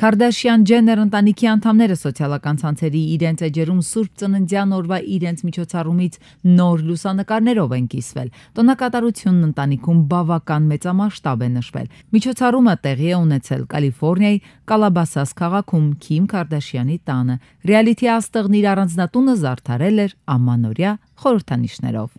Քարդաշյան-Ջեներ ընտանիքի անդամները սոցիալական ցանցերի իրենց էջերում Սուրբ Ծննդյան օրվա իրենց միջոցառումից նոր լուսանկարներով են կիսվել։ Տոնակատարությունն ընտանիքում բավական մեծամասշտաբ է նշվել։ Միջոցառումը տեղի է ունեցել Կալիֆոռնիայի Կալաբասաս քաղաքում Քիմ Քարդաշյանի տանը։ Ռեալիթի աստղն իր առանձնատունը զարդարել էր ամանորյա խորհրդանիշներով։